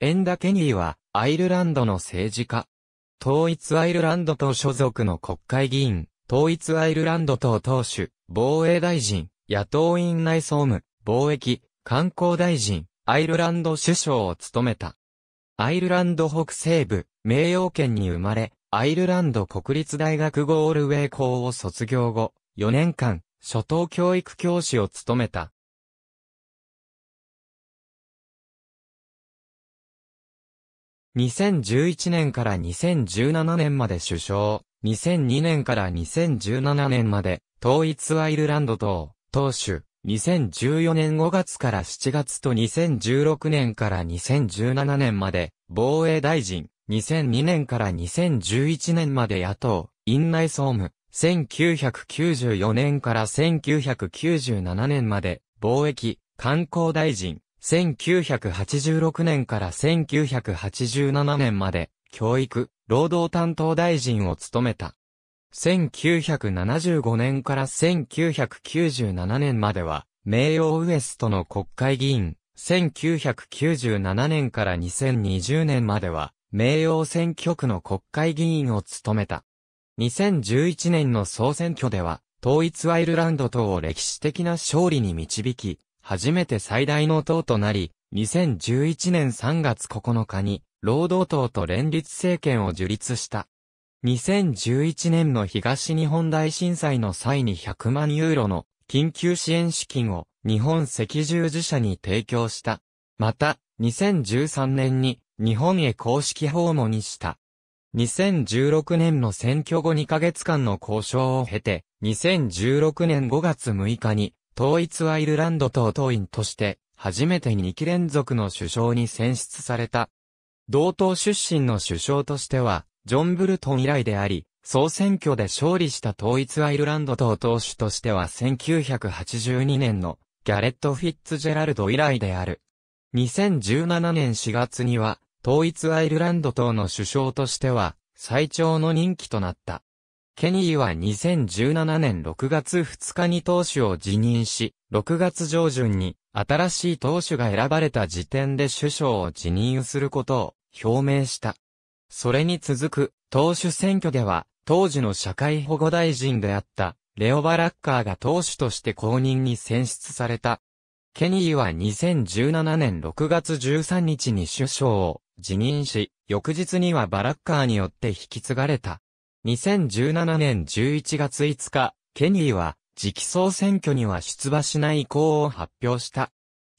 エンダ・ケニーは、アイルランドの政治家。統一アイルランド党所属の国会議員、統一アイルランド党党首、防衛大臣、野党院内総務、貿易、観光大臣、アイルランド首相を務めた。アイルランド北西部、名誉県に生まれ、アイルランド国立大学ゴールウェイ校を卒業後、4年間、初等教育教師を務めた。2011年から2017年まで首相、2002年から2017年まで、統一アイルランド党、党首、2014年5月から7月と2016年から2017年まで、防衛大臣、2002年から2011年まで野党、院内総務、1994年から1997年まで、貿易、観光大臣、1986年から1987年まで、教育、労働担当大臣を務めた。1975年から1997年までは、名誉ウエストの国会議員、1997年から2020年までは、名誉選挙区の国会議員を務めた。2011年の総選挙では、統一アイルランド党を歴史的な勝利に導き、初めて最大の党となり、2011年3月9日に、労働党と連立政権を樹立した。2011年の東日本大震災の際に100万ユーロの緊急支援資金を日本赤十字社に提供した。また、2013年に日本へ公式訪問にした。2016年の選挙後2ヶ月間の交渉を経て、2016年5月6日に統一アイルランド党党員として、初めて2期連続の首相に選出された。同党出身の首相としては、ジョン・ブルトン以来であり、総選挙で勝利した統一アイルランド党党首としては1982年のギャレット・フィッツジェラルド以来である。2017年4月には、統一アイルランド党の首相としては、最長の任期となった。ケニーは2017年6月2日に党首を辞任し、6月上旬に新しい党首が選ばれた時点で首相を辞任することを表明した。それに続く党首選挙では、当時の社会保護大臣であったレオバ・ラッカーが党首として公認に選出された。ケニーは2017年6月13日に首相を辞任し、翌日にはバラッカーによって引き継がれた。2017年11月5日、ケニーは、直送選挙には出馬しない意向を発表した。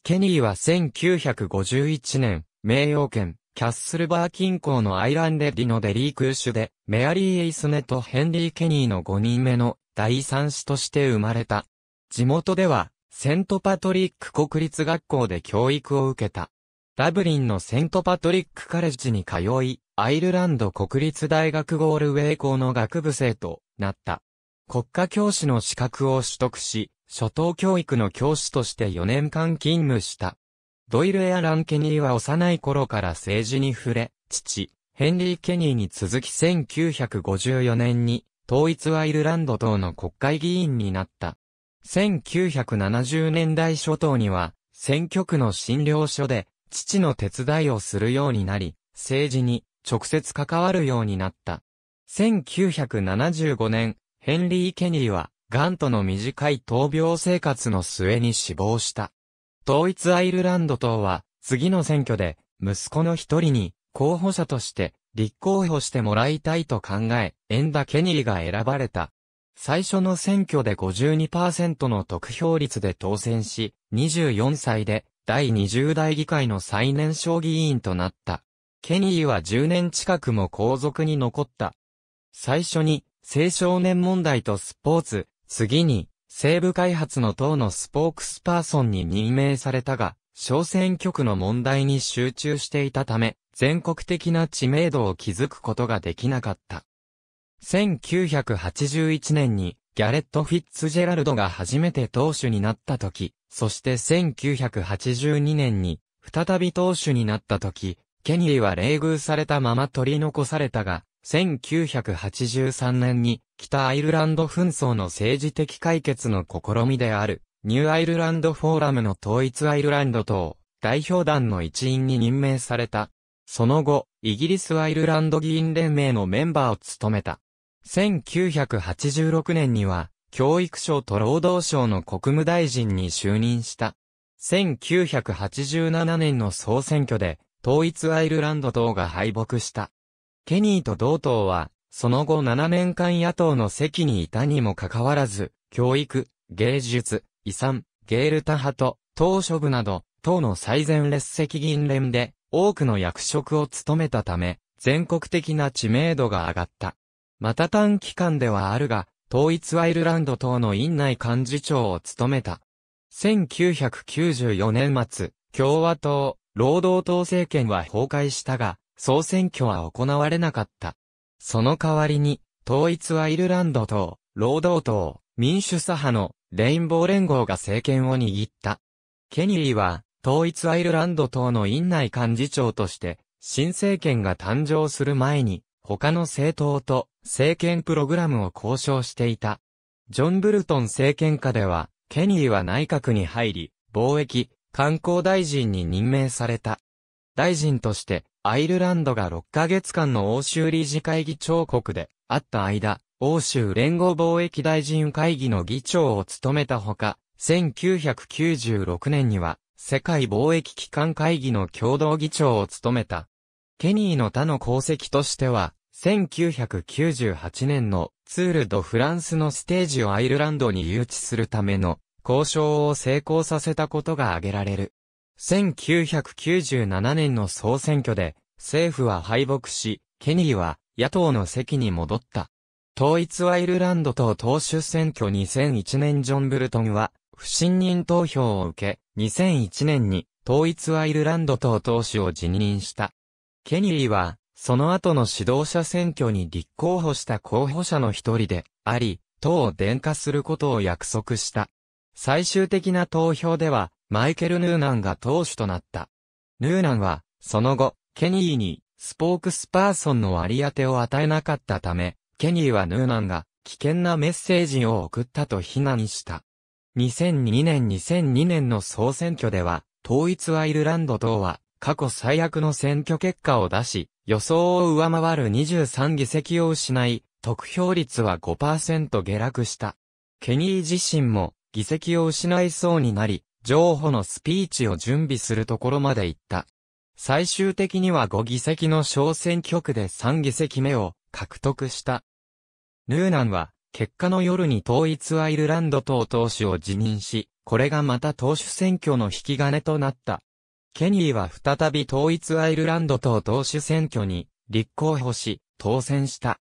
ケニーは1951年、名誉県、キャッスルバー近郊のアイランデリのデリー空手で、メアリー・エイスネとヘンリー・ケニーの5人目の第三子として生まれた。地元では、セントパトリック国立学校で教育を受けた。ダブリンのセントパトリックカレッジに通い、アイルランド国立大学ゴールウェイ校の学部生となった。国家教師の資格を取得し、初等教育の教師として4年間勤務した。ドイル・エア・ラン・ケニーは幼い頃から政治に触れ、父、ヘンリー・ケニーに続き1954年に、統一アイルランド党の国会議員になった。1970年代初頭には、選挙区の診療所で、父の手伝いをするようになり、政治に直接関わるようになった。1975年、ヘンリー・ケニーは、ガンとの短い闘病生活の末に死亡した。統一アイルランド党は、次の選挙で、息子の一人に、候補者として、立候補してもらいたいと考え、エンダ・ケニーが選ばれた。最初の選挙で52%の得票率で当選し、24歳で第20代議会の最年少議員となった。ケニーは10年近くも皇族に残った。最初に、青少年問題とスポーツ、次に、西部開発の党のスポークスパーソンに任命されたが、小選挙区の問題に集中していたため、全国的な知名度を築くことができなかった。1981年にギャレット・フィッツジェラルドが初めて投手になった時、そして1982年に、再び投手になった時、ケニーは冷遇されたまま取り残されたが、1983年に北アイルランド紛争の政治的解決の試みであるニューアイルランドフォーラムの統一アイルランド党代表団の一員に任命された。その後、イギリスアイルランド議員連盟のメンバーを務めた。1986年には、教育省と労働省の国務大臣に就任した。1987年の総選挙で、統一アイルランド党が敗北した。ケニーと同党は、その後7年間野党の席にいたにもかかわらず、教育、芸術、遺産、ゲールタ派と、党所部など、党の最前列席議員連で、多くの役職を務めたため、全国的な知名度が上がった。また短期間ではあるが、統一アイルランド党の院内幹事長を務めた。1994年末、共和党、労働党政権は崩壊したが、総選挙は行われなかった。その代わりに、統一アイルランド党、労働党、民主左派のレインボー連合が政権を握った。ケニーは、統一アイルランド党の院内幹事長として、新政権が誕生する前に、他の政党と政権プログラムを交渉していた。ジョン・ブルトン政権下では、ケニーは内閣に入り、貿易、観光大臣に任命された。大臣として、アイルランドが6ヶ月間の欧州理事会議長国であった間、欧州連合貿易大臣会議の議長を務めたほか、1996年には、世界貿易機関会議の共同議長を務めた。ケニーの他の功績としては、1998年のツール・ド・フランスのステージをアイルランドに誘致するための交渉を成功させたことが挙げられる。1997年の総選挙で政府は敗北し、ケニーは野党の席に戻った。統一アイルランド党党首選挙2001年ジョン・ブルトンは不信任投票を受け、2001年に統一アイルランド党党首を辞任した。ケニーはその後の指導者選挙に立候補した候補者の一人であり、党を電化することを約束した。最終的な投票では、マイケル・ヌーナンが党首となった。ヌーナンは、その後、ケニーに、スポークスパーソンの割り当てを与えなかったため、ケニーはヌーナンが、危険なメッセージを送ったと非難した。2002年2002年の総選挙では、統一アイルランド党は過去最悪の選挙結果を出し、予想を上回る23議席を失い、得票率は5%下落した。ケニー自身も議席を失いそうになり、情報のスピーチを準備するところまで行った。最終的には5議席の小選挙区で3議席目を獲得した。ヌーナンは、結果の夜に統一アイルランド党党首を辞任し、これがまた党首選挙の引き金となった。ケニーは再び統一アイルランド党党首選挙に立候補し、当選した。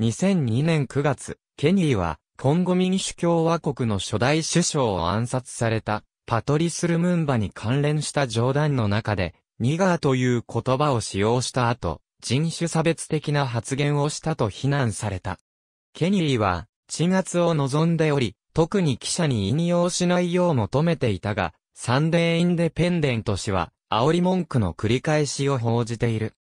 2002年9月、ケニーは、今後民主共和国の初代首相を暗殺された、パトリス・ルムンバに関連した冗談の中で、ニガーという言葉を使用した後、人種差別的な発言をしたと非難された。ケニーは、鎮圧を望んでおり、特に記者に引用しないよう求めていたが、サンデーインデペンデント氏は、煽り文句の繰り返しを報じている。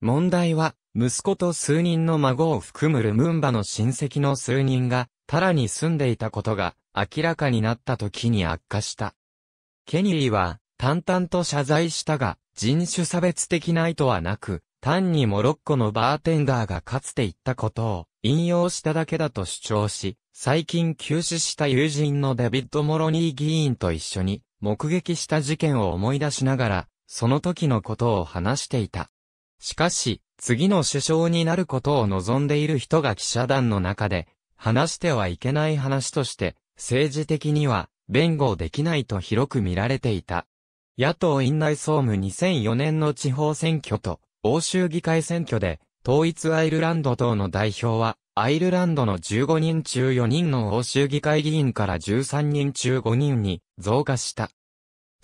問題は、息子と数人の孫を含むルムンバの親戚の数人が、タラに住んでいたことが、明らかになった時に悪化した。ケニーは、淡々と謝罪したが、人種差別的な意図はなく、単にモロッコのバーテンダーがかつて言ったことを引用しただけだと主張し、最近急死した友人のデビッド・モロニー議員と一緒に目撃した事件を思い出しながら、その時のことを話していた。しかし、次の首相になることを望んでいる人が記者団の中で、話してはいけない話として、政治的には、弁護できないと広く見られていた。野党院内総務2004年の地方選挙と、欧州議会選挙で、統一アイルランド党の代表は、アイルランドの15人中4人の欧州議会議員から13人中5人に増加した。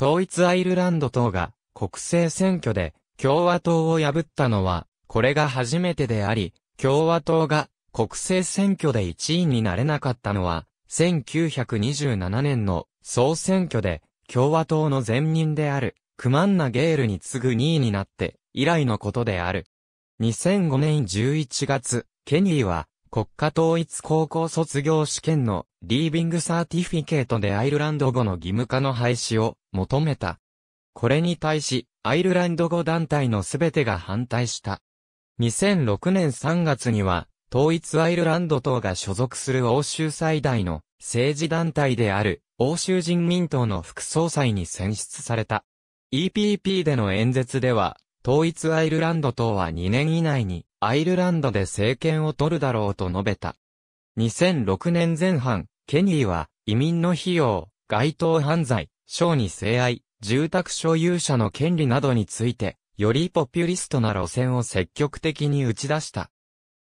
統一アイルランド党が国政選挙で共和党を破ったのはこれが初めてであり、共和党が国政選挙で1位になれなかったのは1927年の総選挙で共和党の前任であるクマンナ・ゲールに次ぐ2位になって以来のことである。2005年11月、ケニーは国家統一高校卒業試験のリービングサーティフィケートでアイルランド語の義務化の廃止を求めた。これに対し、アイルランド語団体のすべてが反対した。2006年3月には、統一アイルランド党が所属する欧州最大の政治団体である欧州人民党の副総裁に選出された。EPP での演説では、統一アイルランド党は2年以内にアイルランドで政権を取るだろうと述べた。2006年前半、ケニーは移民の費用、街頭犯罪、商に性愛、住宅所有者の権利などについて、よりポピュリストな路線を積極的に打ち出した。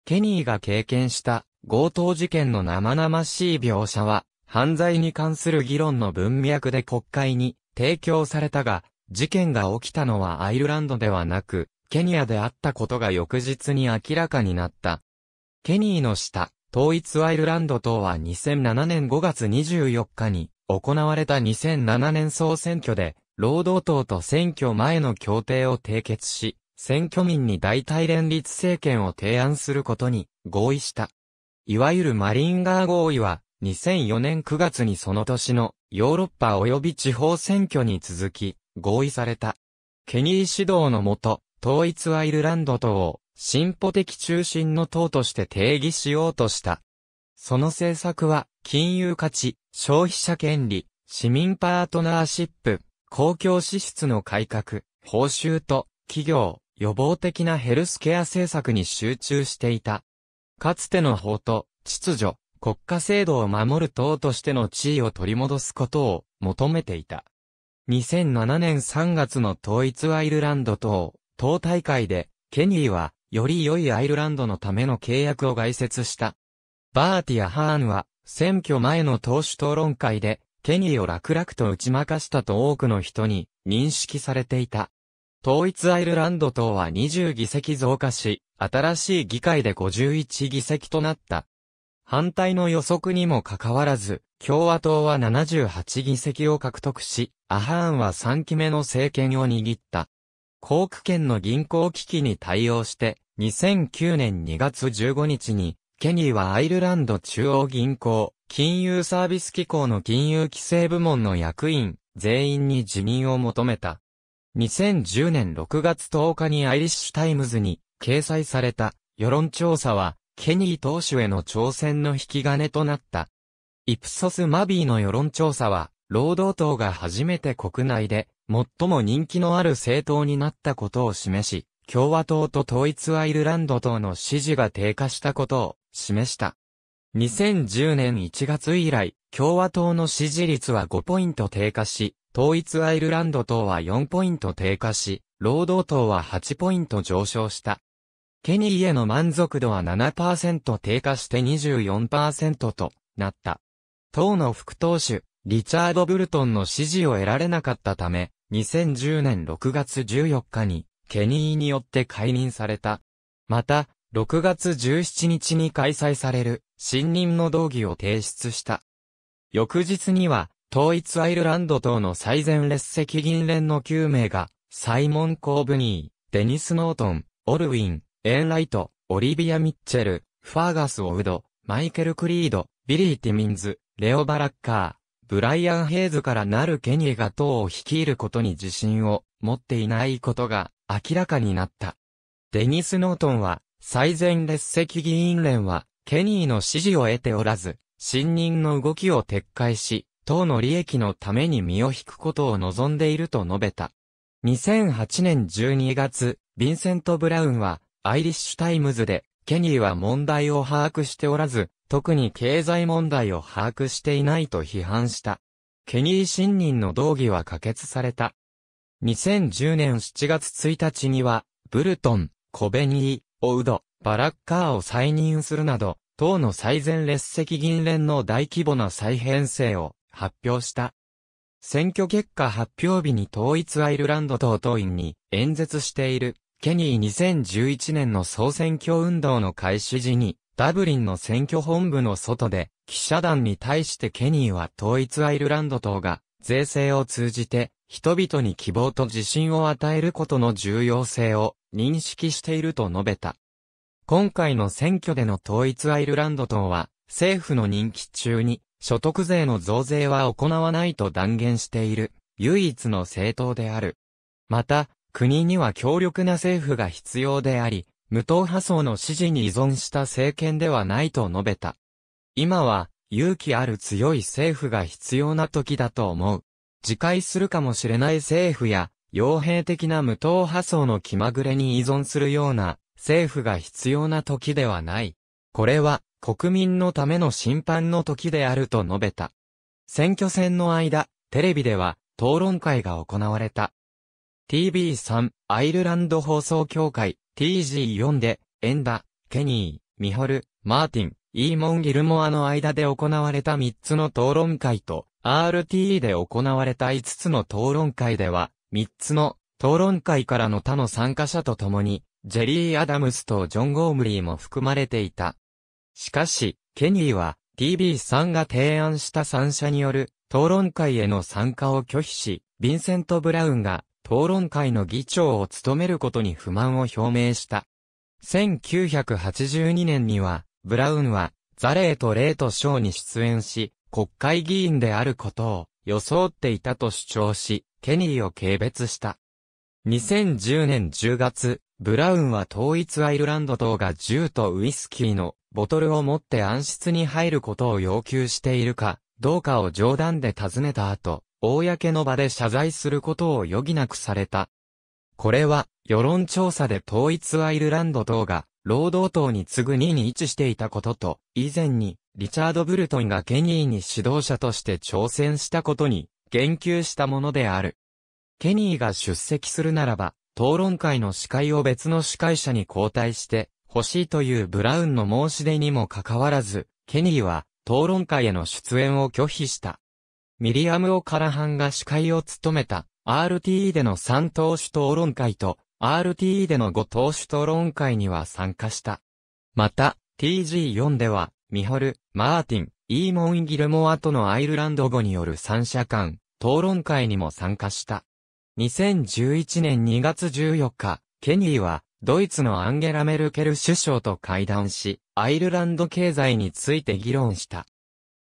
ケニーが経験した強盗事件の生々しい描写は、犯罪に関する議論の文脈で国会に提供されたが、事件が起きたのはアイルランドではなく、ケニアであったことが翌日に明らかになった。ケニーの下、統一アイルランド党は2007年5月24日に行われた2007年総選挙で、労働党と選挙前の協定を締結し、選挙民に代替連立政権を提案することに合意した。いわゆるマリンガー合意は、2004年9月にその年のヨーロッパ及び地方選挙に続き合意された。ケニー指導のもと、統一アイルランド党を進歩的中心の党として定義しようとした。その政策は、金融価値、消費者権利、市民パートナーシップ、公共支出の改革、報酬と、企業、予防的なヘルスケア政策に集中していた。かつての法と、秩序、国家制度を守る党としての地位を取り戻すことを求めていた。2007年3月の統一アイルランド党、当大会で、ケニーは、より良いアイルランドのための契約を外説した。バーティア・ハーンは、選挙前の党首討論会で、ケニーを楽々と打ち負かしたと多くの人に認識されていた。統一アイルランド党は20議席増加し、新しい議会で51議席となった。反対の予測にもかかわらず、共和党は78議席を獲得し、アハーンは3期目の政権を握った。航空券の銀行危機に対応して、2009年2月15日に、ケニーはアイルランド中央銀行、金融サービス機構の金融規制部門の役員、全員に辞任を求めた。2010年6月10日にアイリッシュタイムズに掲載された世論調査は、ケニー党首への挑戦の引き金となった。イプソス・マビーの世論調査は、労働党が初めて国内で最も人気のある政党になったことを示し、共和党と統一アイルランド党の支持が低下したことを示した。2010年1月以来、共和党の支持率は5ポイント低下し、統一アイルランド党は4ポイント低下し、労働党は8ポイント上昇した。ケニーへの満足度は7%低下して24%となった。党の副党首、リチャード・ブルトンの支持を得られなかったため、2010年6月14日に、ケニーによって解任された。また、6月17日に開催される、新任の動議を提出した。翌日には、統一アイルランド党の最前列席議連の9名が、サイモン・コーブニー、デニス・ノートン、オルウィン、エンライト、オリビア・ミッチェル、ファーガス・オウド、マイケル・クリード、ビリー・ティミンズ、レオ・バラッカー、ブライアン・ヘイズからなるケニーが党を率いることに自信を持っていないことが明らかになった。デニス・ノートンは、最前列席議員連は、ケニーの支持を得ておらず、信任の動きを撤回し、党の利益のために身を引くことを望んでいると述べた。2008年12月、ヴィンセント・ブラウンは、アイリッシュタイムズで、ケニーは問題を把握しておらず、特に経済問題を把握していないと批判した。ケニー信任の動議は可決された。2010年7月1日には、ブルトン、コベニー、オウド、バラッカーを再任するなど、党の最前列席銀連の大規模な再編成を発表した。選挙結果発表日に統一アイルランド党党員に演説しているケニー2011年の総選挙運動の開始時にダブリンの選挙本部の外で、記者団に対してケニーは統一アイルランド党が、税制を通じて、人々に希望と自信を与えることの重要性を認識していると述べた。今回の選挙での統一アイルランド党は、政府の任期中に、所得税の増税は行わないと断言している、唯一の政党である。また、国には強力な政府が必要であり、無党派層の支持に依存した政権ではないと述べた。今は、勇気ある強い政府が必要な時だと思う。自戒するかもしれない政府や、傭兵的な無党派層の気まぐれに依存するような政府が必要な時ではない。これは国民のための審判の時であると述べた。選挙戦の間、テレビでは討論会が行われた。TV3 アイルランド放送協会 TG4 で、エンダ、ケニー、ミホル、マーティン、イーモン・ギルモアの間で行われた3つの討論会と、RTE で行われた5つの討論会では、3つの討論会からの他の参加者と共に、ジェリー・アダムスとジョン・ゴームリーも含まれていた。しかし、ケニーは TB3 が提案した3者による討論会への参加を拒否し、ヴィンセント・ブラウンが討論会の議長を務めることに不満を表明した。1982年には、ブラウンは、ザレーとレートショーに出演し、国会議員であることを装っていたと主張し、ケニーを軽蔑した。2010年10月、ブラウンは統一アイルランド党が銃とウイスキーのボトルを持って暗室に入ることを要求しているか、どうかを冗談で尋ねた後、公の場で謝罪することを余儀なくされた。これは、世論調査で統一アイルランド党が、労働党に次ぐ2位に位置していたことと、以前に、リチャード・ブルトンがケニーに指導者として挑戦したことに、言及したものである。ケニーが出席するならば、討論会の司会を別の司会者に交代して、欲しいというブラウンの申し出にもかかわらず、ケニーは、討論会への出演を拒否した。ミリアム・オカラハンが司会を務めた RTE での3党首討論会と RTE での5党首討論会には参加した。また、TG4 では、ミホル、マーティン、イーモン・ギルモアとのアイルランド語による三者間、討論会にも参加した。2011年2月14日、ケニーは、ドイツのアンゲラ・メルケル首相と会談し、アイルランド経済について議論した。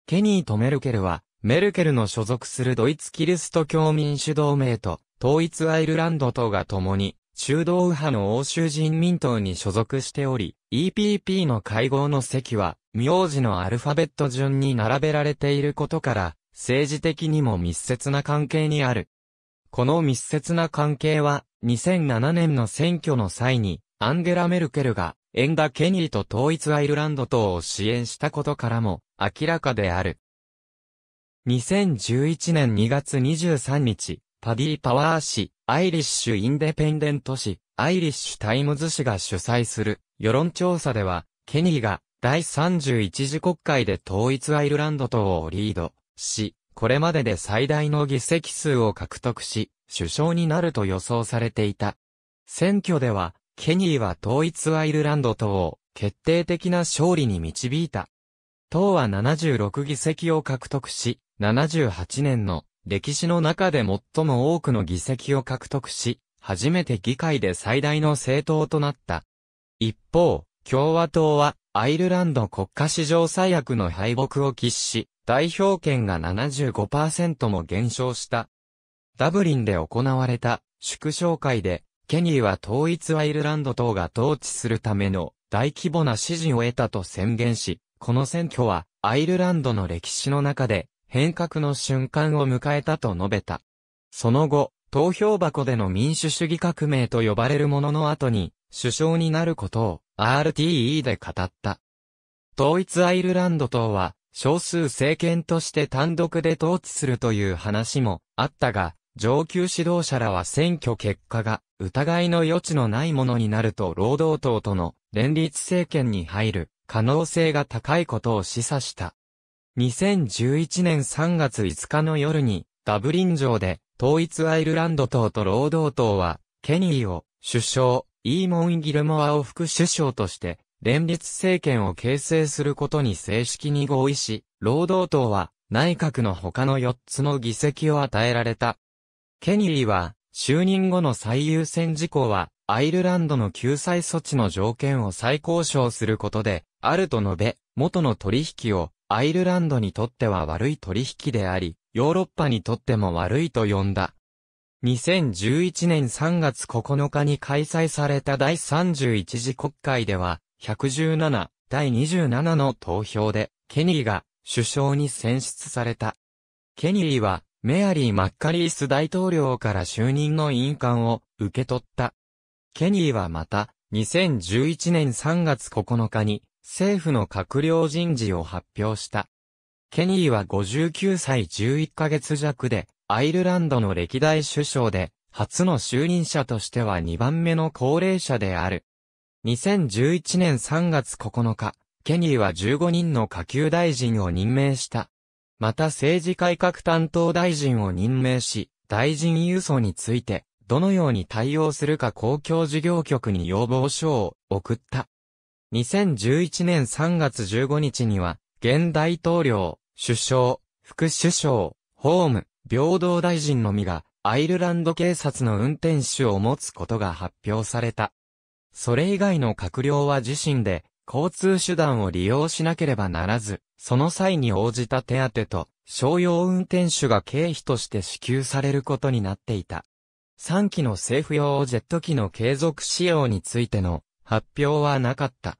ケニーとメルケルは、メルケルの所属するドイツキリスト教民主同盟と、統一アイルランド党が共に、中道右派の欧州人民党に所属しており、EPP の会合の席は、名字のアルファベット順に並べられていることから、政治的にも密接な関係にある。この密接な関係は、2007年の選挙の際に、アンゲラ・メルケルが、エンダ・ケニーと統一アイルランド党を支援したことからも、明らかである。2011年2月23日、パディ・パワー氏、アイリッシュ・インデペンデント氏、アイリッシュ・タイムズ氏が主催する世論調査では、ケニーが第31次国会で統一アイルランド党をリードし、これまでで最大の議席数を獲得し、首相になると予想されていた。選挙では、ケニーは統一アイルランド党を決定的な勝利に導いた。党は76議席を獲得し、78年の歴史の中で最も多くの議席を獲得し、初めて議会で最大の政党となった。一方、共和党はアイルランド国家史上最悪の敗北を喫し、代表権が75%も減少した。ダブリンで行われた縮小会で、ケニーは統一アイルランド党が統治するための大規模な支持を得たと宣言し、この選挙はアイルランドの歴史の中で変革の瞬間を迎えたと述べた。その後、投票箱での民主主義革命と呼ばれるものの後に、首相になることを RTE で語った。統一アイルランド党は、少数政権として単独で統治するという話もあったが、上級指導者らは選挙結果が疑いの余地のないものになると労働党との連立政権に入る可能性が高いことを示唆した。2011年3月5日の夜に、ダブリン城で、統一アイルランド党と労働党は、ケニーを、首相、イーモン・ギルモアを副首相として、連立政権を形成することに正式に合意し、労働党は、内閣の他の4つの議席を与えられた。ケニーは、就任後の最優先事項は、アイルランドの救済措置の条件を再交渉することで、あると述べ、元の取引をアイルランドにとっては悪い取引であり、ヨーロッパにとっても悪いと呼んだ。2011年3月9日に開催された第31次国会では、117、第27の投票で、ケニーが首相に選出された。ケニーは、メアリー・マッカリース大統領から就任の印鑑を受け取った。ケニーはまた、2011年3月9日に政府の閣僚人事を発表した。ケニーは59歳11ヶ月弱で、アイルランドの歴代首相で、初の就任者としては2番目の高齢者である。2011年3月9日、ケニーは15人の下級大臣を任命した。また政治改革担当大臣を任命し、大臣輸送について、どのように対応するか公共事業局に要望書を送った。2011年3月15日には、現大統領、首相、副首相、法務、平等大臣のみが、アイルランド警察の運転手を持つことが発表された。それ以外の閣僚は自身で、交通手段を利用しなければならず、その際に応じた手当と、商用運転手が経費として支給されることになっていた。3機の政府用ジェット機の継続使用についての発表はなかった。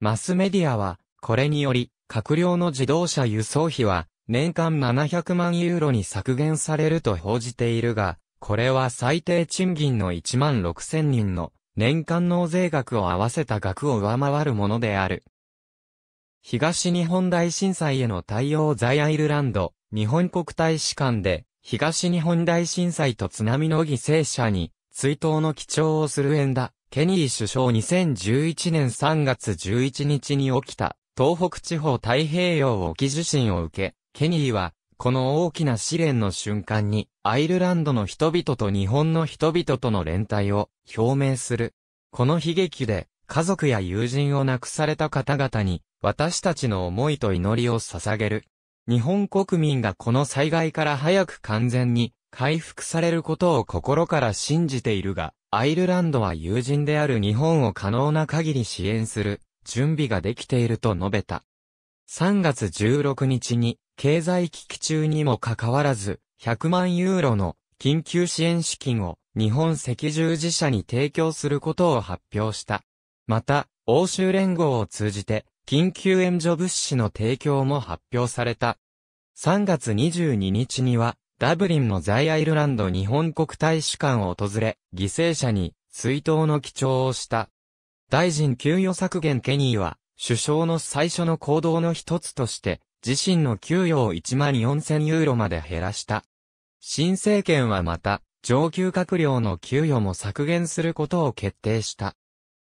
マスメディアは、これにより、閣僚の自動車輸送費は、年間700万ユーロに削減されると報じているが、これは最低賃金の1万6000人の年間納税額を合わせた額を上回るものである。東日本大震災への対応在アイルランド、日本国大使館で、東日本大震災と津波の犠牲者に、追悼の記帳をする縁だ。ケニー首相2011年3月11日に起きた東北地方太平洋沖地震を受け、ケニーはこの大きな試練の瞬間にアイルランドの人々と日本の人々との連帯を表明する。この悲劇で家族や友人を亡くされた方々に私たちの思いと祈りを捧げる。日本国民がこの災害から早く完全に回復されることを心から信じているが、アイルランドは友人である日本を可能な限り支援する、準備ができていると述べた。3月16日に、経済危機中にもかかわらず、100万ユーロの緊急支援資金を日本赤十字社に提供することを発表した。また、欧州連合を通じて、緊急援助物資の提供も発表された。3月22日には、ダブリンの在アイルランド日本国大使館を訪れ、犠牲者に追悼の記帳をした。大臣給与削減ケニーは、首相の最初の行動の一つとして、自身の給与を1万4000ユーロまで減らした。新政権はまた、上級閣僚の給与も削減することを決定した。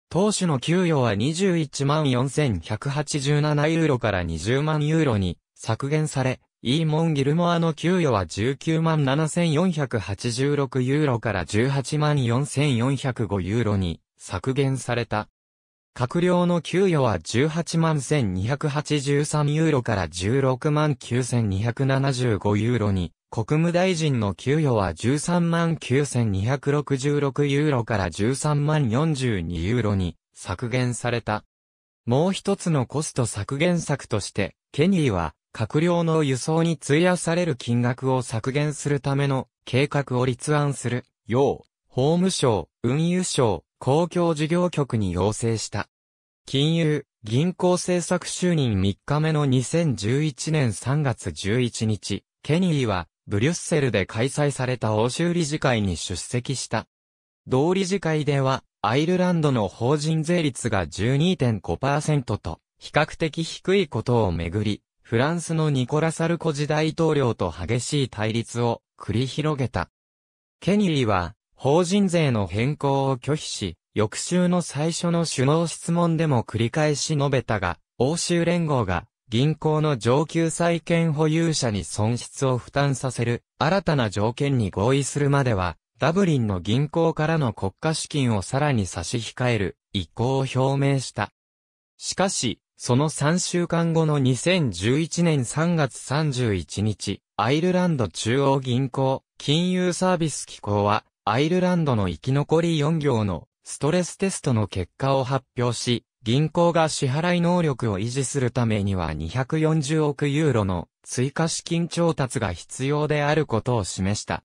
当初の給与は21万4187ユーロから20万ユーロに削減され、イーモン・ギルモアの給与は19万7486ユーロから18万4405ユーロに削減された。閣僚の給与は18万1283ユーロから16万9275ユーロに、国務大臣の給与は13万9266ユーロから13万42ユーロに削減された。もう一つのコスト削減策として、ケニーは閣僚の輸送に費やされる金額を削減するための計画を立案するよう、法務省、運輸省、公共事業局に要請した。金融、銀行政策就任3日目の2011年3月11日、ケニーは、ブリュッセルで開催された欧州理事会に出席した。同理事会では、アイルランドの法人税率が12.5%と、比較的低いことをめぐり、フランスのニコラ・サルコジ大統領と激しい対立を繰り広げた。ケニーは、法人税の変更を拒否し、翌週の最初の首脳質問でも繰り返し述べたが、欧州連合が銀行の上級債権保有者に損失を負担させる新たな条件に合意するまでは、ダブリンの銀行からの国家資金をさらに差し控える意向を表明した。しかし、その3週間後の2011年3月31日、アイルランド中央銀行、金融サービス機構は、アイルランドの生き残り4行のストレステストの結果を発表し、銀行が支払い能力を維持するためには240億ユーロの追加資金調達が必要であることを示した。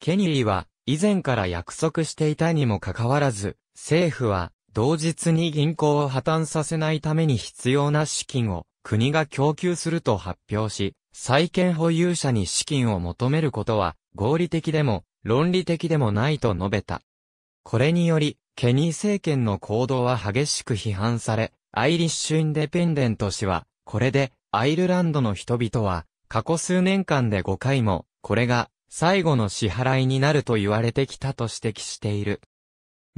ケニーは以前から約束していたにもかかわらず、政府は同日に銀行を破綻させないために必要な資金を国が供給すると発表し、債権保有者に資金を求めることは合理的でも論理的でもないと述べた。これにより、ケニー政権の行動は激しく批判され、アイリッシュ・インデペンデント氏は、これでアイルランドの人々は過去数年間で5回も、これが最後の支払いになると言われてきたと指摘している。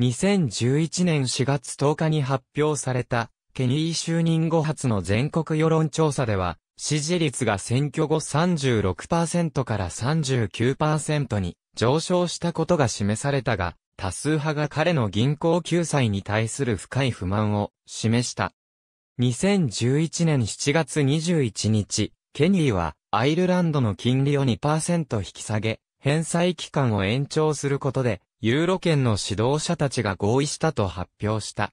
2011年4月10日に発表された、ケニー就任後初の全国世論調査では、支持率が選挙後36%から39%に上昇したことが示されたが、多数派が彼の銀行救済に対する深い不満を示した。2011年7月21日、ケニーはアイルランドの金利を2%引き下げ、返済期間を延長することでユーロ圏の指導者たちが合意したと発表した。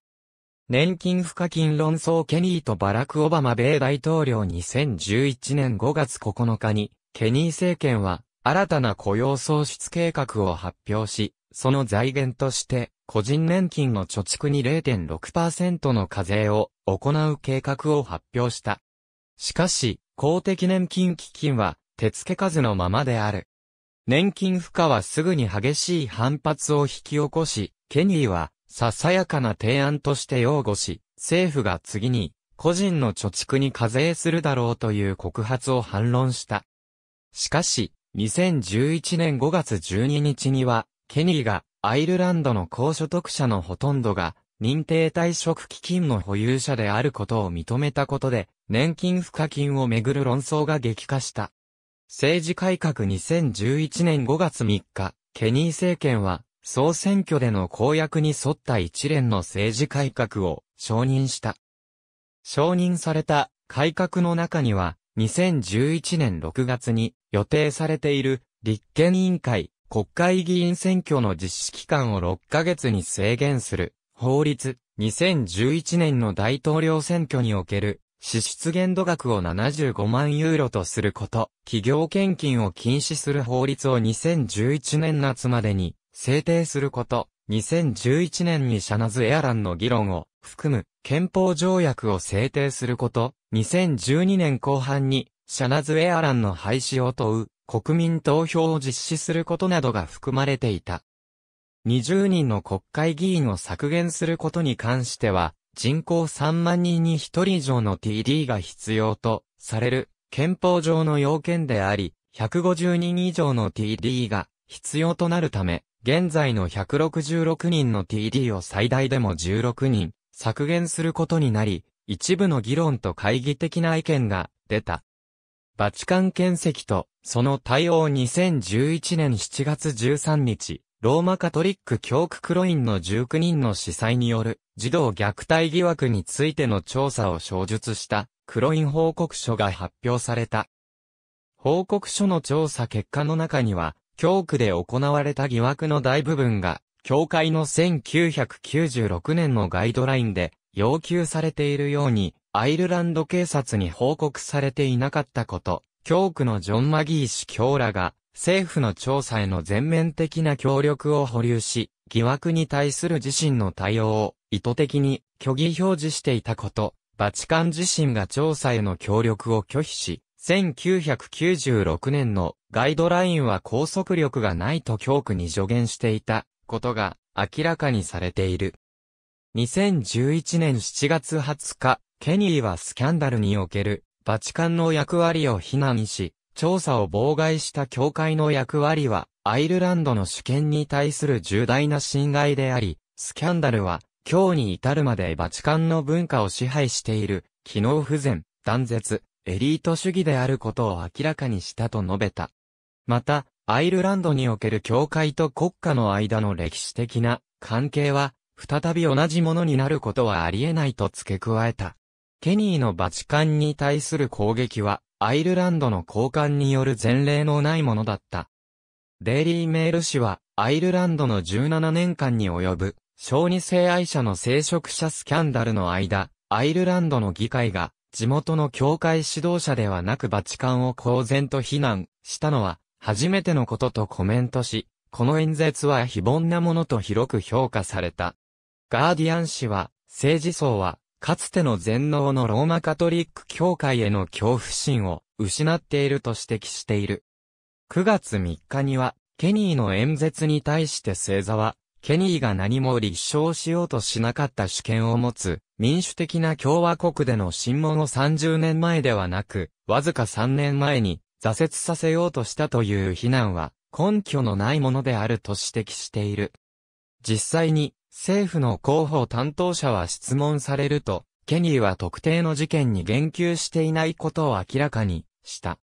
年金付加金論争ケニーとバラク・オバマ米大統領2011年5月9日に、ケニー政権は新たな雇用創出計画を発表し、その財源として個人年金の貯蓄に0.6%の課税を行う計画を発表した。しかし、公的年金基金は手付け数のままである。年金負荷はすぐに激しい反発を引き起こし、ケニーは、ささやかな提案として擁護し、政府が次に、個人の貯蓄に課税するだろうという告発を反論した。しかし、2011年5月12日には、ケニーが、アイルランドの高所得者のほとんどが、認定退職基金の保有者であることを認めたことで、年金付加金をめぐる論争が激化した。政治改革2011年5月3日、ケニー政権は、総選挙での公約に沿った一連の政治改革を承認した。承認された改革の中には、2011年6月に予定されている立憲委員会国会議員選挙の実施期間を6ヶ月に制限する法律2011年の大統領選挙における支出限度額を75万ユーロとすること、企業献金を禁止する法律を2011年夏までに制定すること、2011年にシャナズエアランの議論を含む憲法条約を制定すること、2012年後半にシャナズエアランの廃止を問う国民投票を実施することなどが含まれていた。20人の国会議員を削減することに関しては、人口3万人に1人以上の TD が必要とされる憲法上の要件であり、150人以上の TD が必要となるため、現在の166人の TD を最大でも16人削減することになり、一部の議論と会議的な意見が出た。バチカン検石とその対応2011年7月13日、ローマカトリック教区クロインの19人の司祭による児童虐待疑惑についての調査を詳述したクロイン報告書が発表された。報告書の調査結果の中には、教区で行われた疑惑の大部分が、教会の1996年のガイドラインで要求されているように、アイルランド警察に報告されていなかったこと、教区のジョン・マギー氏教らが、政府の調査への全面的な協力を保留し、疑惑に対する自身の対応を意図的に虚偽表示していたこと、バチカン自身が調査への協力を拒否し、1996年のガイドラインは拘束力がないと教区に助言していたことが明らかにされている。2011年7月20日、ケニーはスキャンダルにおけるバチカンの役割を非難し、調査を妨害した教会の役割は、アイルランドの主権に対する重大な侵害であり、スキャンダルは、今日に至るまでバチカンの文化を支配している、機能不全、断絶、エリート主義であることを明らかにしたと述べた。また、アイルランドにおける教会と国家の間の歴史的な関係は、再び同じものになることはあり得ないと付け加えた。ケニーのバチカンに対する攻撃は、アイルランドの交換による前例のないものだった。デイリーメール氏は、アイルランドの17年間に及ぶ、小児性愛者の聖職者スキャンダルの間、アイルランドの議会が、地元の教会指導者ではなくバチカンを公然と非難したのは、初めてのこととコメントし、この演説は非凡なものと広く評価された。ガーディアン氏は、政治層は、かつての全能のローマカトリック教会への恐怖心を失っていると指摘している。9月3日には、ケニーの演説に対して星座は、ケニーが何も立証しようとしなかった主権を持つ、民主的な共和国での審問を30年前ではなく、わずか3年前に挫折させようとしたという非難は、根拠のないものであると指摘している。実際に政府の広報担当者は質問されると、ケニーは特定の事件に言及していないことを明らかにした。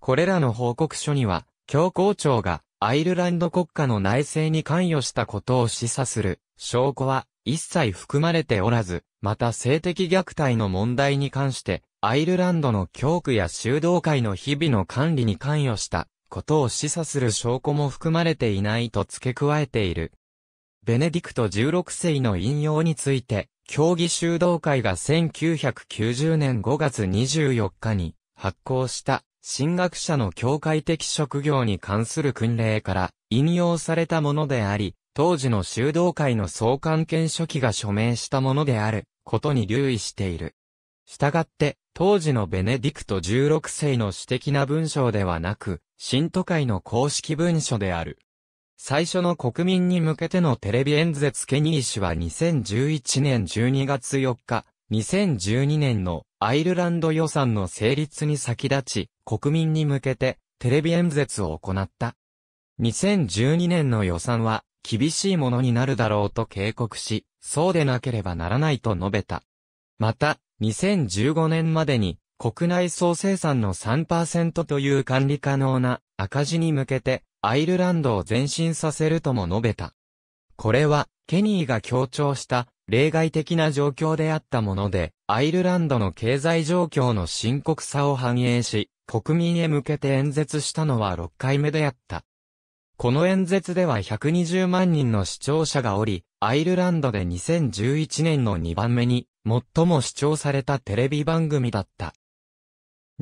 これらの報告書には、教皇庁がアイルランド国家の内政に関与したことを示唆する証拠は一切含まれておらず、また性的虐待の問題に関して、アイルランドの教区や修道会の日々の管理に関与したことを示唆する証拠も含まれていないと付け加えている。ベネディクト16世の引用について、競技修道会が1990年5月24日に発行した進学者の教会的職業に関する訓令から引用されたものであり、当時の修道会の総監権書記が署名したものであることに留意している。したがって、当時のベネディクト16世の私的な文章ではなく、信徒会の公式文書である。最初の国民に向けてのテレビ演説ケニー氏は2011年12月4日、2012年のアイルランド予算の成立に先立ち、国民に向けてテレビ演説を行った。2012年の予算は厳しいものになるだろうと警告し、そうでなければならないと述べた。また、2015年までに国内総生産の3%という管理可能な赤字に向けてアイルランドを前進させるとも述べた。これは、ケニーが強調した例外的な状況であったもので、アイルランドの経済状況の深刻さを反映し、国民へ向けて演説したのは6回目であった。この演説では120万人の視聴者がおり、アイルランドで2011年の2番目に最も視聴されたテレビ番組だった。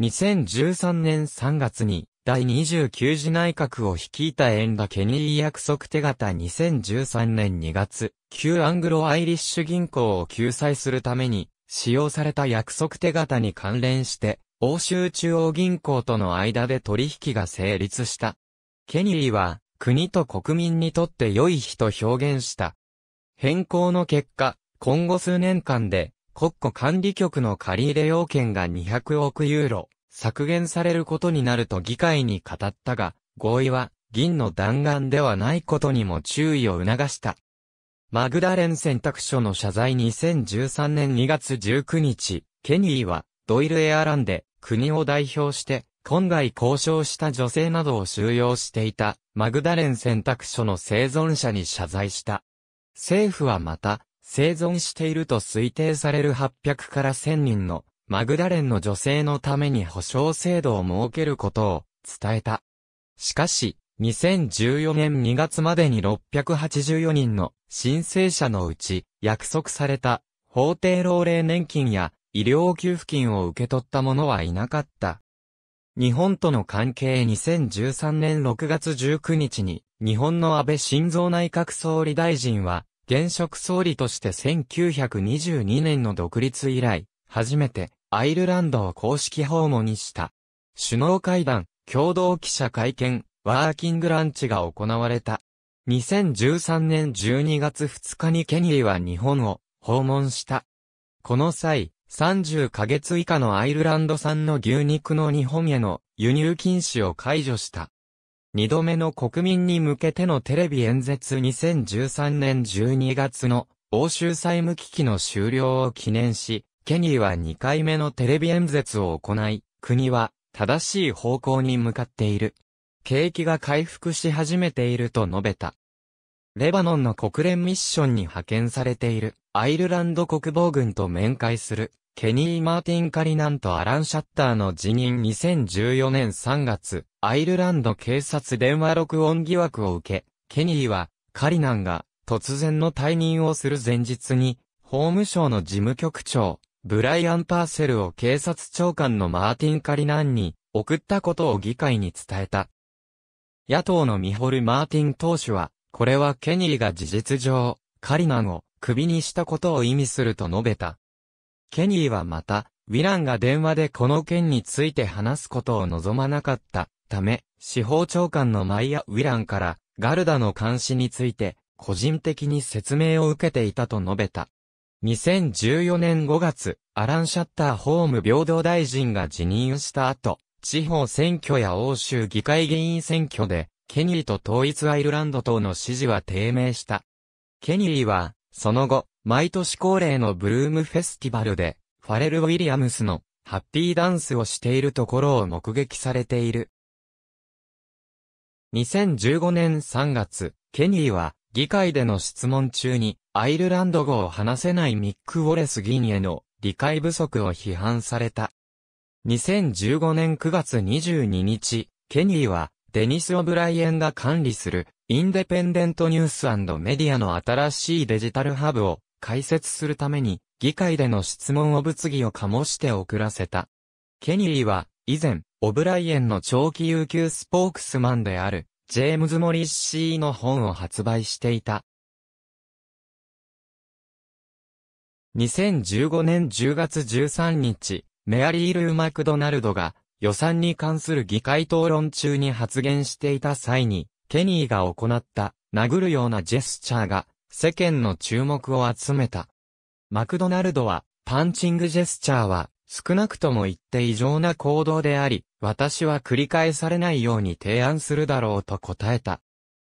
2013年3月に第29次内閣を率いたエンダ・ケニー約束手形2013年2月、旧アングロアイリッシュ銀行を救済するために、使用された約束手形に関連して、欧州中央銀行との間で取引が成立した。ケニーは、国と国民にとって良い日と表現した。変更の結果、今後数年間で、国庫管理局の借入要件が200億ユーロ、削減されることになると議会に語ったが、合意は銀の弾丸ではないことにも注意を促した。マグダレン選択書の謝罪2013年2月19日、ケニーはドイルエアランで国を代表して今回交渉した女性などを収容していたマグダレン選択書の生存者に謝罪した。政府はまた生存していると推定される800から1000人のマグダレンの女性のために保障制度を設けることを伝えた。しかし、2014年2月までに684人の申請者のうち約束された法定老齢年金や医療給付金を受け取った者はいなかった。日本との関係2013年6月19日に日本の安倍晋三内閣総理大臣は現職総理として1922年の独立以来初めてアイルランドを公式訪問にした。首脳会談、共同記者会見、ワーキングランチが行われた。2013年12月2日にケニーは日本を訪問した。この際、30ヶ月以下のアイルランド産の牛肉の日本への輸入禁止を解除した。二度目の国民に向けてのテレビ演説2013年12月の欧州債務危機の終了を記念し、ケニーは2回目のテレビ演説を行い、国は正しい方向に向かっている。景気が回復し始めていると述べた。レバノンの国連ミッションに派遣されているアイルランド国防軍と面会するケニー・マーティン・カリナンとアラン・シャッターの辞任2014年3月、アイルランド警察電話録音疑惑を受け、ケニーはカリナンが突然の退任をする前日に法務省の事務局長ブライアン・パーセルを警察長官のマーティン・カリナンに送ったことを議会に伝えた。野党のミホル・マーティン党首は、これはケニーが事実上、カリナンを首にしたことを意味すると述べた。ケニーはまた、ウィランが電話でこの件について話すことを望まなかったため、司法長官のマイア・ウィランから、ガルダの監視について、個人的に説明を受けていたと述べた。2014年5月、アラン・シャッター法務平等大臣が辞任した後、地方選挙や欧州議会議員選挙で、ケニーと統一アイルランド等の支持は低迷した。ケニーは、その後、毎年恒例のブルームフェスティバルで、ファレル・ウィリアムスのハッピーダンスをしているところを目撃されている。2015年3月、ケニーは議会での質問中に、アイルランド語を話せないミック・ウォレス議員への理解不足を批判された。2015年9月22日、ケニーは、デニス・オブライエンが管理する、インデペンデントニュースメディアの新しいデジタルハブを開設するために、議会での質問を物議を醸して遅らせた。ケニーは、以前、オブライエンの長期有給スポークスマンである、ジェームズ・モリッシーの本を発売していた。2015年10月13日、メアリー・ルー・マクドナルドが予算に関する議会討論中に発言していた際に、ケニーが行った殴るようなジェスチャーが世間の注目を集めた。マクドナルドはパンチングジェスチャーは少なくとも言って異常な行動であり、私は繰り返されないように提案するだろうと答えた。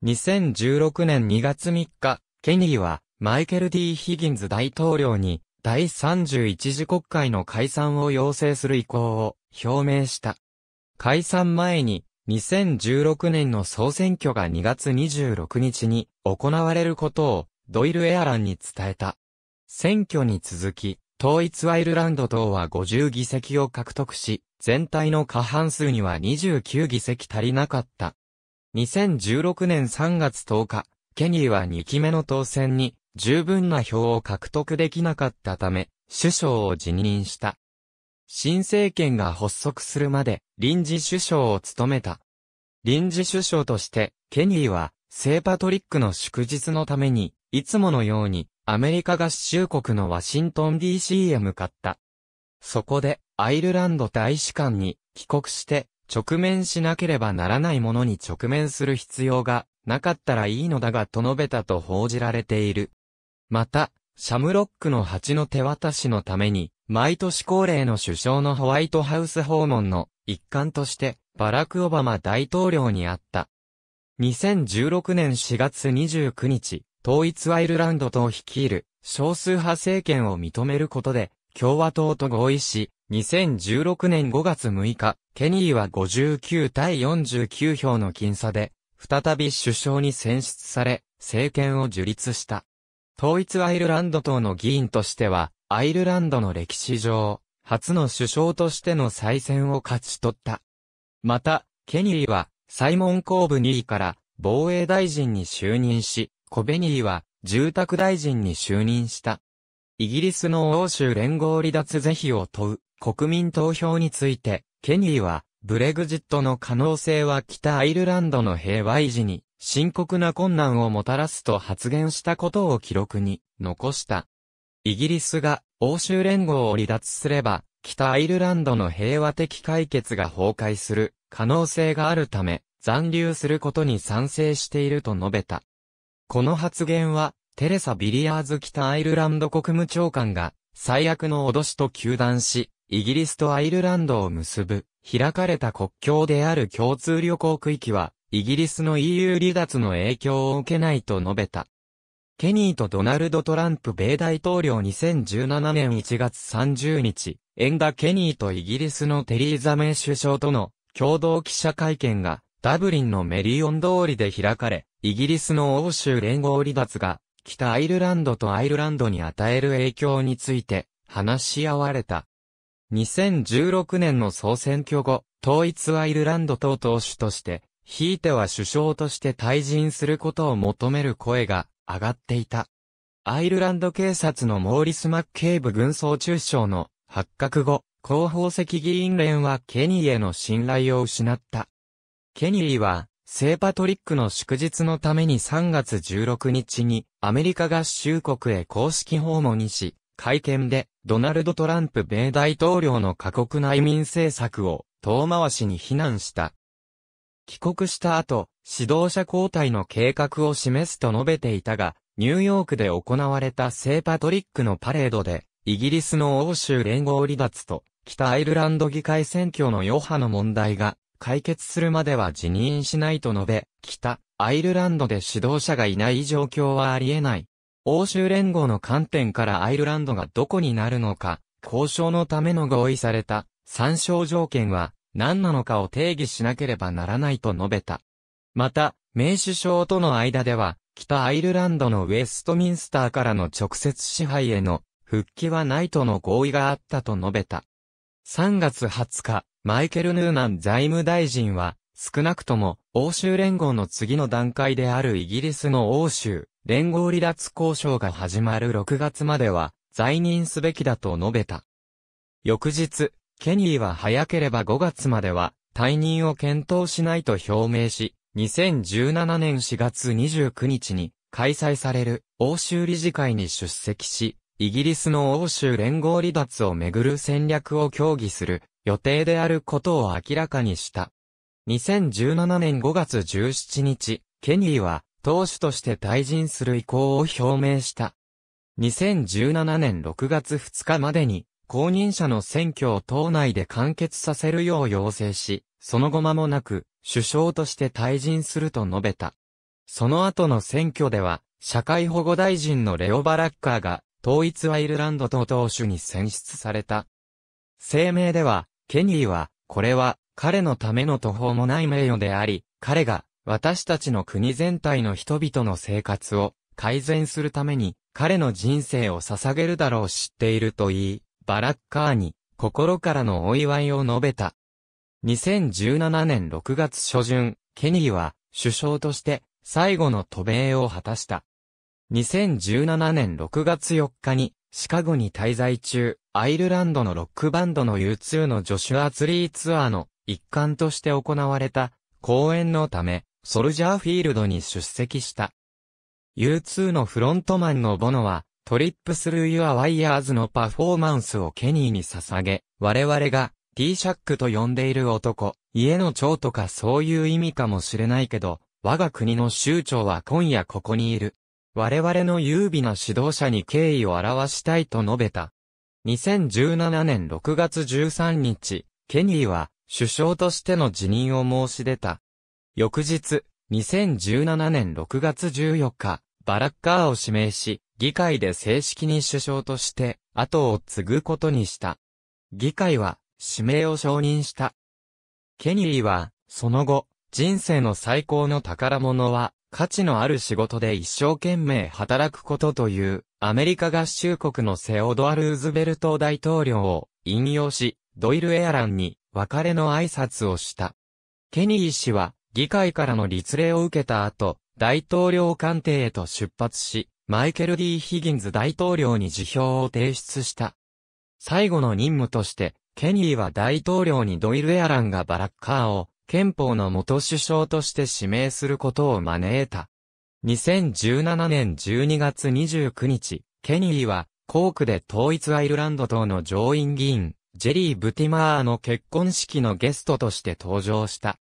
2016年2月3日、ケニーは、マイケル・ D・ ヒギンズ大統領に、第31次国会の解散を要請する意向を表明した。解散前に、2016年の総選挙が2月26日に行われることをドイルエアランに伝えた。選挙に続き、統一アイルランド党は50議席を獲得し、全体の過半数には29議席足りなかった。2016年3月10日、ケニーは2期目の当選に十分な票を獲得できなかったため、首相を辞任した。新政権が発足するまで臨時首相を務めた。臨時首相として、ケニーは、聖パトリックの祝日のために、いつものように、アメリカ合衆国のワシントン DC へ向かった。そこで、アイルランド大使館に帰国して直面しなければならないものに直面する必要がなかったらいいのだがと述べたと報じられている。また、シャムロックの蜂の手渡しのために、毎年恒例の首相のホワイトハウス訪問の一環として、バラク・オバマ大統領に会った。2016年4月29日、統一アイルランド党率いる少数派政権を認めることで共和党と合意し、2016年5月6日、ケニーは59対49票の僅差で、再び首相に選出され、政権を樹立した。統一アイルランド党の議員としては、アイルランドの歴史上、初の首相としての再選を勝ち取った。また、ケニーは、サイモン・コーブ2位から防衛大臣に就任し、コベニーは、住宅大臣に就任した。イギリスの欧州連合離脱是非を問う国民投票について、ケニーは、ブレグジットの可能性は北アイルランドの平和維持に深刻な困難をもたらすと発言したことを記録に残した。イギリスが欧州連合を離脱すれば、北アイルランドの平和的解決が崩壊する可能性があるため、残留することに賛成していると述べた。この発言は、テレサ・ビリアーズ北アイルランド国務長官が、最悪の脅しと求断し、イギリスとアイルランドを結ぶ、開かれた国境である共通旅行区域は、イギリスの EU 離脱の影響を受けないと述べた。ケニーとドナルド・トランプ米大統領2017年1月30日、エンダ・ケニーとイギリスのテリーザ・メイ首相との共同記者会見がダブリンのメリオン通りで開かれ、イギリスの欧州連合離脱が、北アイルランドとアイルランドに与える影響について、話し合われた。2016年の総選挙後、統一アイルランド党党首として、ひいては首相として退陣することを求める声が上がっていた。アイルランド警察のモーリス・マッケーブ軍総中将の発覚後、広報席議員連はケニーへの信頼を失った。ケニーは聖パトリックの祝日のために3月16日にアメリカ合衆国へ公式訪問し、会見でドナルド・トランプ米大統領の過酷な移民政策を遠回しに非難した。帰国した後、指導者交代の計画を示すと述べていたが、ニューヨークで行われた聖パトリックのパレードで、イギリスの欧州連合離脱と、北アイルランド議会選挙の余波の問題が解決するまでは辞任しないと述べ、北アイルランドで指導者がいない状況はありえない。欧州連合の観点からアイルランドがどこになるのか、交渉のための合意された参照条件は何なのかを定義しなければならないと述べた。また、名首相との間では、北アイルランドのウェストミンスターからの直接支配への復帰はないとの合意があったと述べた。3月20日、マイケル・ヌーマン財務大臣は、少なくとも、欧州連合の次の段階であるイギリスの欧州、連合離脱交渉が始まる6月までは、在任すべきだと述べた。翌日、ケニーは早ければ5月までは、退任を検討しないと表明し、2017年4月29日に、開催される、欧州理事会に出席し、イギリスの欧州連合離脱をめぐる戦略を協議する予定であることを明らかにした。2017年5月17日、ケニーは党首として退陣する意向を表明した。2017年6月2日までに公認者の選挙を党内で完結させるよう要請し、その後間もなく首相として退陣すると述べた。その後の選挙では、社会保護大臣のレオ・バラッカーが、統一アイルランド党党首に選出された。声明では、ケニーは、これは、彼のための途方もない名誉であり、彼が、私たちの国全体の人々の生活を改善するために、彼の人生を捧げるだろう知っていると言い、バラッカーに、心からのお祝いを述べた。2017年6月初旬、ケニーは、首相として、最後の渡米を果たした。2017年6月4日に、シカゴに滞在中、アイルランドのロックバンドの U2 のジョシュアツリーツアーの一環として行われた公演のため、ソルジャーフィールドに出席した。U2 のフロントマンのボノは、トリップスルーユアワイヤーズのパフォーマンスをケニーに捧げ、我々が T シャックと呼んでいる男、家の長とかそういう意味かもしれないけど、我が国の州長は今夜ここにいる。我々の優美な指導者に敬意を表したいと述べた。2017年6月13日、ケニーは首相としての辞任を申し出た。翌日、2017年6月14日、バラッカーを指名し、議会で正式に首相として後を継ぐことにした。議会は指名を承認した。ケニーは、その後、人生の最高の宝物は、価値のある仕事で一生懸命働くことという、アメリカ合衆国のセオドア・ルーズベルト大統領を引用し、ドイル・エアランに別れの挨拶をした。ケニー氏は、議会からの立礼を受けた後、大統領官邸へと出発し、マイケル・ D・ ヒギンズ大統領に辞表を提出した。最後の任務として、ケニーは大統領にドイル・エアランがバラッカーを憲法の元首相として指名することを招いた。2017年12月29日、ケニーは、コークで統一アイルランド党の上院議員、ジェリー・ブティマーの結婚式のゲストとして登場した。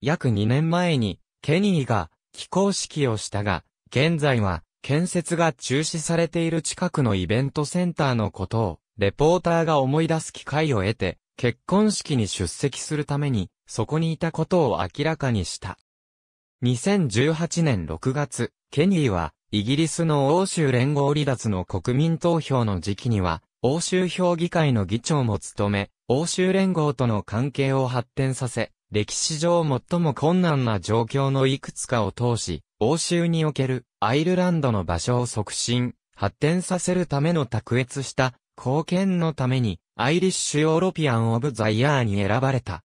約2年前に、ケニーが、起工式をしたが、現在は、建設が中止されている近くのイベントセンターのことを、レポーターが思い出す機会を得て、結婚式に出席するために、そこにいたことを明らかにした。2018年6月、ケニーは、イギリスの欧州連合離脱の国民投票の時期には、欧州評議会の議長も務め、欧州連合との関係を発展させ、歴史上最も困難な状況のいくつかを通し、欧州におけるアイルランドの場所を促進、発展させるための卓越した貢献のために、アイリッシュ・ヨーロピアン・オブ・ザ・イヤーに選ばれた。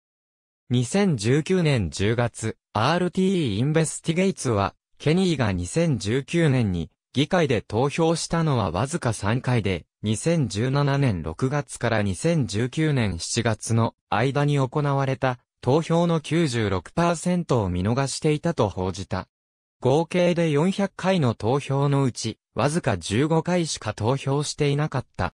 2019年10月、RTE インベスティゲイツは、ケニーが2019年に議会で投票したのはわずか3回で、2017年6月から2019年7月の間に行われた投票の96%を見逃していたと報じた。合計で400回の投票のうち、わずか15回しか投票していなかった。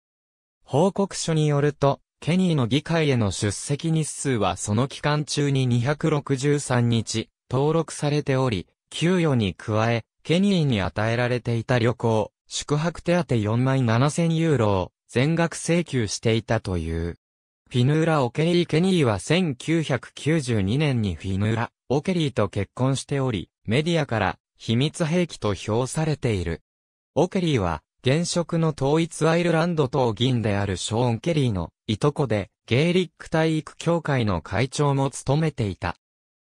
報告書によると、ケニーの議会への出席日数はその期間中に263日登録されており、給与に加え、ケニーに与えられていた旅行、宿泊手当4万7000ユーロを全額請求していたという。フィヌーラ・オケリー・ケニーは1992年にフィヌーラ・オケリーと結婚しており、メディアから秘密兵器と評されている。オケリーは現職の統一アイルランド党議員であるショーン・ケリーのいとこで、ゲーリック体育協会の会長も務めていた。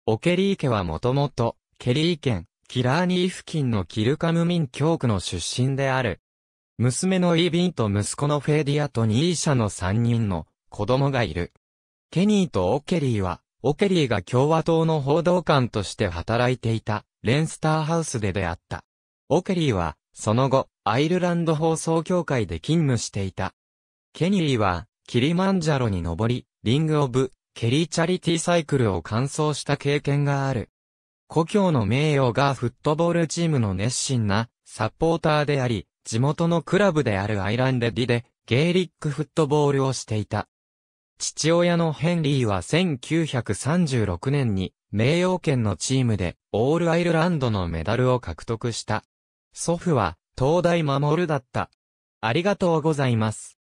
オケリー家はもともと、ケリー県、キラーニー付近のキルカム民教区の出身である。娘のイービンと息子のフェーディアとニーシャの3人の子供がいる。ケニーとオケリーは、オケリーが共和党の報道官として働いていた、レンスターハウスで出会った。オケリーは、その後、アイルランド放送協会で勤務していた。ケニーは、キリマンジャロに登り、リング・オブ・ケリー・チャリティ・サイクルを完走した経験がある。故郷の名誉がフットボールチームの熱心なサポーターであり、地元のクラブであるアイランデディで、ゲーリックフットボールをしていた。父親のヘンリーは1936年に、名誉圏のチームで、オールアイルランドのメダルを獲得した。祖父は、東大守だった。ありがとうございます。